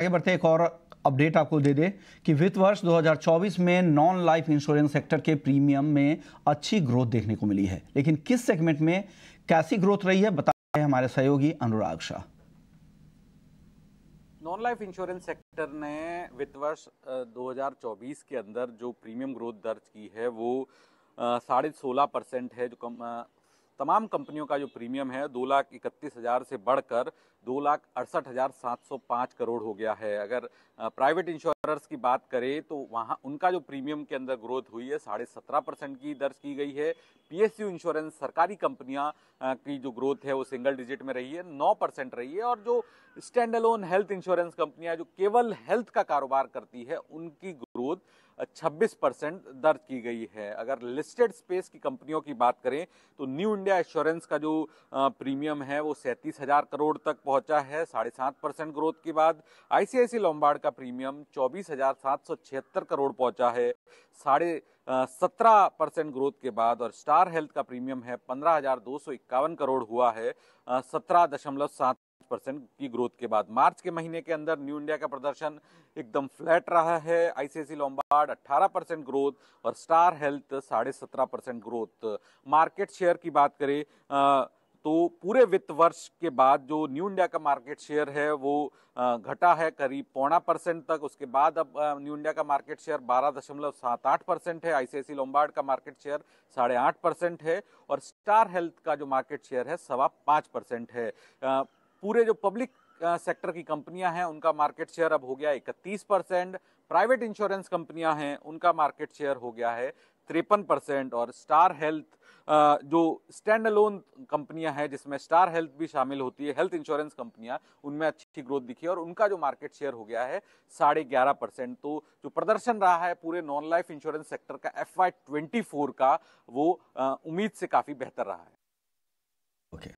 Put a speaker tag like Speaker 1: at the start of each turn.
Speaker 1: आगे बढ़ते एक और अपडेट आपको दे दे कि वित्त वर्ष 2024 में नॉन लाइफ इंश्योरेंस सेक्टर के प्रीमियम में अच्छी ग्रोथ देखने को मिली है लेकिन किस सेगमेंट में कैसी ग्रोथ रही है बता रहे हमारे सहयोगी Anurag Shah
Speaker 2: non life insurance sector ने वित्त वर्ष 2024 के अंदर जो प्रीमियम ग्रोथ दर्ज की है वो साढ़े सोलह परसेंट है जो कम तमाम कंपनियों का जो प्रीमियम है दो लाख इकतीस हज़ार से बढ़कर दो लाख अड़सठ हज़ार सात सौ पाँच करोड़ हो गया है अगर प्राइवेट इंश्योरर्स की बात करें तो वहाँ उनका जो प्रीमियम के अंदर ग्रोथ हुई है साढ़े सत्रह परसेंट की दर्ज की गई है पीएसयू इंश्योरेंस सरकारी कंपनियाँ की जो ग्रोथ है वो सिंगल डिजिट में रही है नौ परसेंट रही है और जो स्टैंड अलोन हेल्थ इंश्योरेंस कंपनियाँ जो केवल हेल्थ का कारोबार करती है उनकी ग्रोथ 26 परसेंट दर्ज की गई है अगर लिस्टेड स्पेस की कंपनियों की बात करें तो न्यू इंडिया एश्योरेंस का जो प्रीमियम है वो सैंतीस हजार करोड़ तक पहुंचा है साढ़े सात परसेंट ग्रोथ के बाद आईसीआईसी लॉम्बार्ड का प्रीमियम चौबीस हजार सात सौ छिहत्तर करोड़ पहुंचा है साढ़े सत्रह परसेंट ग्रोथ के बाद और स्टार हेल्थ का प्रीमियम है पंद्रह हजार दो सौ इक्यावन करोड़ हुआ है सत्रह दशमलव सात परसेंट की ग्रोथ के बाद मार्च के महीने के अंदर न्यू इंडिया का प्रदर्शन एकदम फ्लैट रहा है आईसीआईसी लॉम्बार्ड 18 परसेंट ग्रोथ और स्टार हेल्थ साढ़े सत्रह परसेंट ग्रोथ मार्केट शेयर की बात करें तो पूरे वित्त वर्ष के बाद जो न्यू इंडिया का मार्केट शेयर है वो घटा है करीब पौना परसेंट तक उसके बाद अब न्यू इंडिया का मार्केट शेयर बारह दशमलव सात आठ परसेंट है आईसीआईसी लोम्बार्ड का मार्केट शेयर साढ़े आठ परसेंट है और स्टार हेल्थ का जो मार्केट शेयर है सवा पाँच परसेंट है पूरे जो पब्लिक सेक्टर की कंपनियां हैं उनका मार्केट शेयर अब हो गया इकतीस परसेंट प्राइवेट इंश्योरेंस कंपनियां हैं उनका मार्केट शेयर हो गया है तिरपन परसेंट और स्टार हेल्थ जो स्टैंड अलोन कंपनियां हैं जिसमें स्टार हेल्थ भी शामिल होती है हेल्थ इंश्योरेंस कंपनियां उनमें अच्छी ग्रोथ दिखी और उनका जो मार्केट शेयर हो गया है साढ़े ग्यारह परसेंट तो जो प्रदर्शन रहा है पूरे नॉन लाइफ इंश्योरेंस सेक्टर का एफ वाई ट्वेंटी फोर का वो उम्मीद से काफ़ी बेहतर रहा है ओके okay.